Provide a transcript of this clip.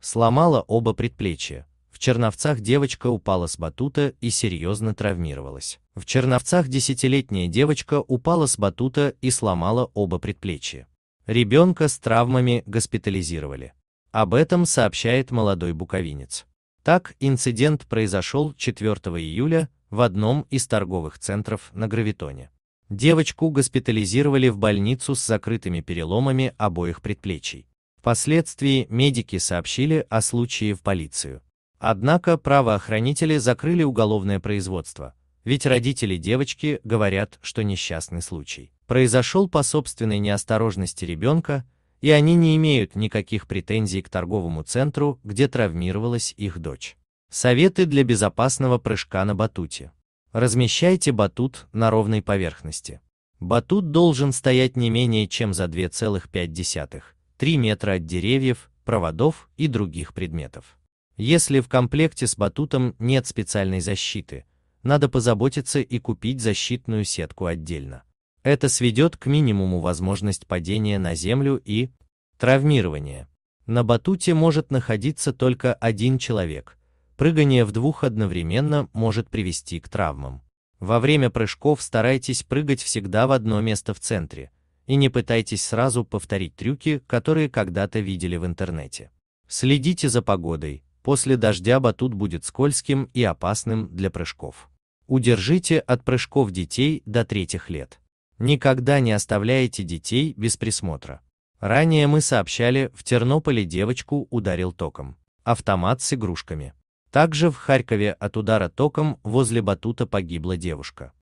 сломала оба предплечья. В Черновцах девочка упала с батута и серьезно травмировалась. В Черновцах десятилетняя девочка упала с батута и сломала оба предплечья. Ребенка с травмами госпитализировали. Об этом сообщает молодой буковинец. Так, инцидент произошел 4 июля в одном из торговых центров на Гравитоне. Девочку госпитализировали в больницу с закрытыми переломами обоих предплечий. Впоследствии медики сообщили о случае в полицию. Однако правоохранители закрыли уголовное производство, ведь родители девочки говорят, что несчастный случай произошел по собственной неосторожности ребенка, и они не имеют никаких претензий к торговому центру, где травмировалась их дочь. Советы для безопасного прыжка на батуте. Размещайте батут на ровной поверхности. Батут должен стоять не менее чем за 2,5 3 метра от деревьев, проводов и других предметов. Если в комплекте с батутом нет специальной защиты, надо позаботиться и купить защитную сетку отдельно. Это сведет к минимуму возможность падения на землю и травмирования. На батуте может находиться только один человек. Прыгание в двух одновременно может привести к травмам. Во время прыжков старайтесь прыгать всегда в одно место в центре – и не пытайтесь сразу повторить трюки, которые когда-то видели в интернете. Следите за погодой, после дождя батут будет скользким и опасным для прыжков. Удержите от прыжков детей до третьих лет. Никогда не оставляйте детей без присмотра. Ранее мы сообщали, в Тернополе девочку ударил током. Автомат с игрушками. Также в Харькове от удара током возле батута погибла девушка.